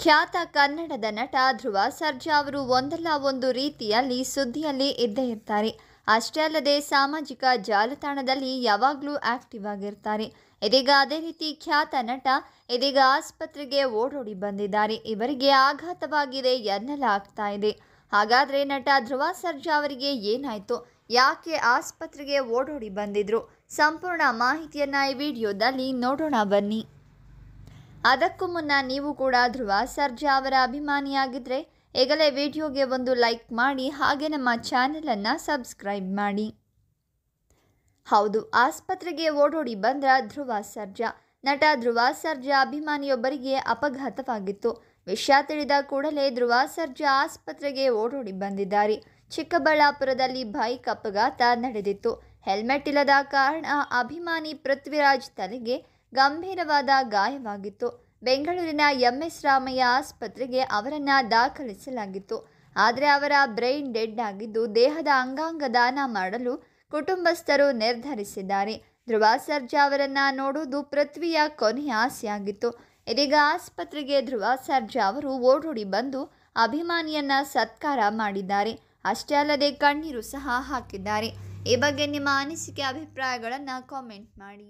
ಖ್ಯಾತ ಕನ್ನಡದ ನಟ ಧ್ರುವ ಸರ್ಜಾ ಅವರು ಒಂದಲ್ಲ ಒಂದು ರೀತಿಯಲ್ಲಿ ಸುದ್ದಿಯಲ್ಲಿ ಇದ್ದೇ ಇರ್ತಾರೆ ಅಷ್ಟೇ ಅಲ್ಲದೆ ಸಾಮಾಜಿಕ ಜಾಲತಾಣದಲ್ಲಿ ಯಾವಾಗಲೂ ಆಕ್ಟಿವ್ ಆಗಿರ್ತಾರೆ ಇದೀಗ ಅದೇ ರೀತಿ ಖ್ಯಾತ ನಟ ಇದೀಗ ಆಸ್ಪತ್ರೆಗೆ ಓಡೋಡಿ ಬಂದಿದ್ದಾರೆ ಇವರಿಗೆ ಆಘಾತವಾಗಿದೆ ಎನ್ನಲಾಗ್ತಾ ಇದೆ ಹಾಗಾದರೆ ನಟ ಧ್ರುವ ಸರ್ಜಾ ಅವರಿಗೆ ಏನಾಯಿತು ಯಾಕೆ ಆಸ್ಪತ್ರೆಗೆ ಓಡೋಡಿ ಬಂದಿದ್ರು ಸಂಪೂರ್ಣ ಮಾಹಿತಿಯನ್ನು ಈ ವಿಡಿಯೋದಲ್ಲಿ ನೋಡೋಣ ಬನ್ನಿ ಅದಕ್ಕೂ ಮುನ್ನ ನೀವು ಕೂಡ ಧ್ರುವ ಸರ್ಜಾ ಅವರ ಅಭಿಮಾನಿಯಾಗಿದ್ರೆ ಈಗಲೇ ವಿಡಿಯೋಗೆ ಒಂದು ಲೈಕ್ ಮಾಡಿ ಹಾಗೆ ನಮ್ಮ ಚಾನೆಲನ್ನು ಸಬ್ಸ್ಕ್ರೈಬ್ ಮಾಡಿ ಹೌದು ಆಸ್ಪತ್ರೆಗೆ ಓಡೋಡಿ ಬಂದ್ರ ಧ್ರುವ ಸರ್ಜಾ ನಟ ಧ್ರುವ ಸರ್ಜಾ ಅಭಿಮಾನಿಯೊಬ್ಬರಿಗೆ ಅಪಘಾತವಾಗಿತ್ತು ವಿಷಯ ತಿಳಿದ ಕೂಡಲೇ ಧ್ರುವ ಸರ್ಜಾ ಆಸ್ಪತ್ರೆಗೆ ಓಡೋಡಿ ಬಂದಿದ್ದಾರೆ ಚಿಕ್ಕಬಳ್ಳಾಪುರದಲ್ಲಿ ಬೈಕ್ ಅಪಘಾತ ನಡೆದಿತ್ತು ಹೆಲ್ಮೆಟ್ ಇಲ್ಲದ ಕಾರಣ ಅಭಿಮಾನಿ ಪೃಥ್ವಿರಾಜ್ ತಲೆಗೆ ಗಂಭೀರವಾದ ಗಾಯವಾಗಿತ್ತು ಬೆಂಗಳೂರಿನ ಎಂಎಸ್ ರಾಮಯ್ಯ ಆಸ್ಪತ್ರೆಗೆ ಅವರನ್ನು ದಾಖಲಿಸಲಾಗಿತ್ತು ಆದರೆ ಅವರ ಬ್ರೈನ್ ಡೆಡ್ ಆಗಿದ್ದು ದೇಹದ ಅಂಗಾಂಗ ದಾನ ಮಾಡಲು ಕುಟುಂಬಸ್ಥರು ನಿರ್ಧರಿಸಿದ್ದಾರೆ ಧ್ರುವ ಸರ್ಜಾ ಅವರನ್ನು ನೋಡುವುದು ಪೃಥ್ವಿಯ ಕೊನೆಯ ಆಸೆಯಾಗಿತ್ತು ಇದೀಗ ಆಸ್ಪತ್ರೆಗೆ ಧ್ರುವ ಸರ್ಜಾ ಅವರು ಓಡೋಡಿ ಬಂದು ಅಭಿಮಾನಿಯನ್ನ ಸತ್ಕಾರ ಮಾಡಿದ್ದಾರೆ ಅಷ್ಟೇ ಅಲ್ಲದೆ ಕಣ್ಣೀರು ಸಹ ಹಾಕಿದ್ದಾರೆ ಈ ಬಗ್ಗೆ ನಿಮ್ಮ ಅನಿಸಿಕೆ ಅಭಿಪ್ರಾಯಗಳನ್ನು ಕಾಮೆಂಟ್ ಮಾಡಿ